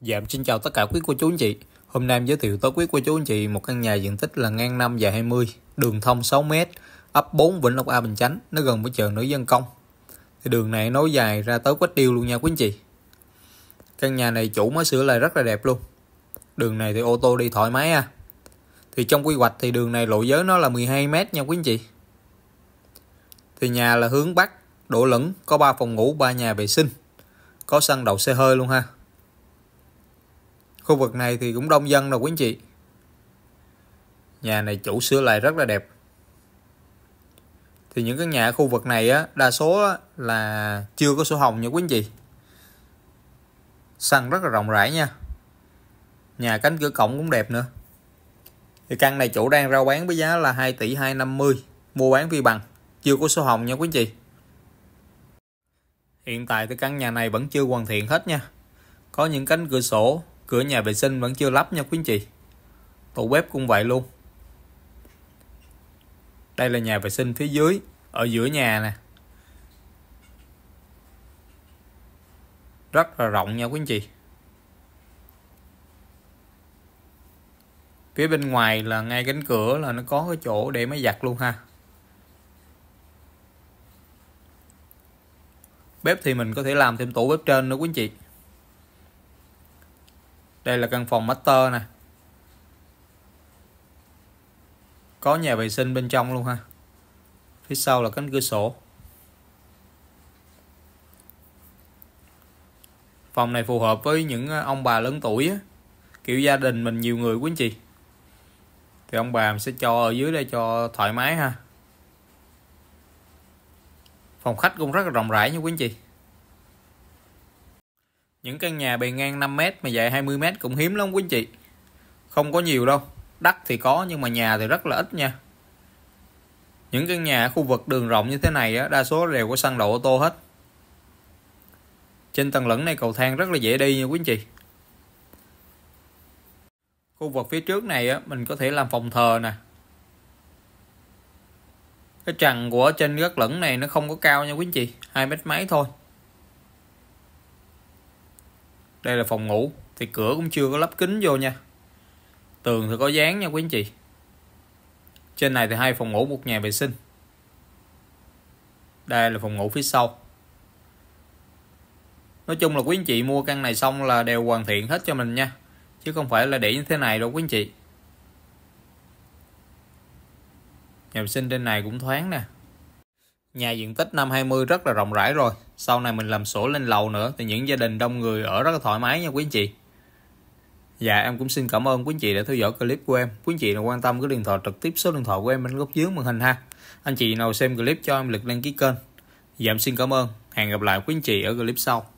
Dạ, em xin chào tất cả quý cô chú anh chị. Hôm nay em giới thiệu tới quý cô chú anh chị một căn nhà diện tích là ngang 5 dài 20, đường thông 6m, ấp 4 Vĩnh Lộc A Bình Chánh, nó gần với chợ nữ dân công. Thì đường này nối dài ra tới Quách Điêu luôn nha quý anh chị. Căn nhà này chủ mới sửa lại rất là đẹp luôn. Đường này thì ô tô đi thoải mái à. Thì trong quy hoạch thì đường này lộ giới nó là 12m nha quý anh chị. Thì nhà là hướng Bắc, đổ lửng, có 3 phòng ngủ, 3 nhà vệ sinh. Có sân đậu xe hơi luôn ha khu vực này thì cũng đông dân đâu quý anh chị nhà này chủ sửa lại rất là đẹp thì những cái nhà ở khu vực này á đa số á, là chưa có sổ hồng nha quý anh chị sân rất là rộng rãi nha nhà cánh cửa cổng cũng đẹp nữa thì căn này chủ đang rao bán với giá là 2 tỷ 250 mua bán vi bằng chưa có sổ hồng nha quý anh chị hiện tại thì căn nhà này vẫn chưa hoàn thiện hết nha có những cánh cửa sổ cửa nhà vệ sinh vẫn chưa lắp nha quý anh chị tủ bếp cũng vậy luôn đây là nhà vệ sinh phía dưới ở giữa nhà nè rất là rộng nha quý anh chị phía bên ngoài là ngay cánh cửa là nó có cái chỗ để máy giặt luôn ha bếp thì mình có thể làm thêm tủ bếp trên nữa quý anh chị đây là căn phòng master nè có nhà vệ sinh bên trong luôn ha phía sau là cánh cửa sổ phòng này phù hợp với những ờ, ông bà lớn tuổi á. kiểu gia đình mình nhiều người quý anh chị thì ông bà mình sẽ cho ở dưới đây cho thoải mái ha phòng khách cũng rất là rộng rãi nha quý anh chị những căn nhà bề ngang 5m mà dài 20m cũng hiếm lắm quý anh chị. Không có nhiều đâu. Đất thì có nhưng mà nhà thì rất là ít nha. Những căn nhà ở khu vực đường rộng như thế này á, đa số đều có xăng đậu ô tô hết. Trên tầng lửng này cầu thang rất là dễ đi nha quý anh chị. Khu vực phía trước này á, mình có thể làm phòng thờ nè. Cái trần của trên gác lửng này nó không có cao nha quý anh chị, 2 mét mấy thôi đây là phòng ngủ thì cửa cũng chưa có lắp kính vô nha tường thì có dán nha quý anh chị trên này thì hai phòng ngủ một nhà vệ sinh đây là phòng ngủ phía sau nói chung là quý anh chị mua căn này xong là đều hoàn thiện hết cho mình nha chứ không phải là để như thế này đâu quý anh chị nhà vệ sinh trên này cũng thoáng nè Nhà diện tích năm 20 rất là rộng rãi rồi. Sau này mình làm sổ lên lầu nữa thì những gia đình đông người ở rất là thoải mái nha quý anh chị. Dạ em cũng xin cảm ơn quý anh chị đã theo dõi clip của em. Quý anh chị nào quan tâm cái điện thoại trực tiếp số điện thoại của em bên góc dưới màn hình ha. Anh chị nào xem clip cho em lực đăng ký kênh. Dạ em xin cảm ơn. Hẹn gặp lại quý anh chị ở clip sau.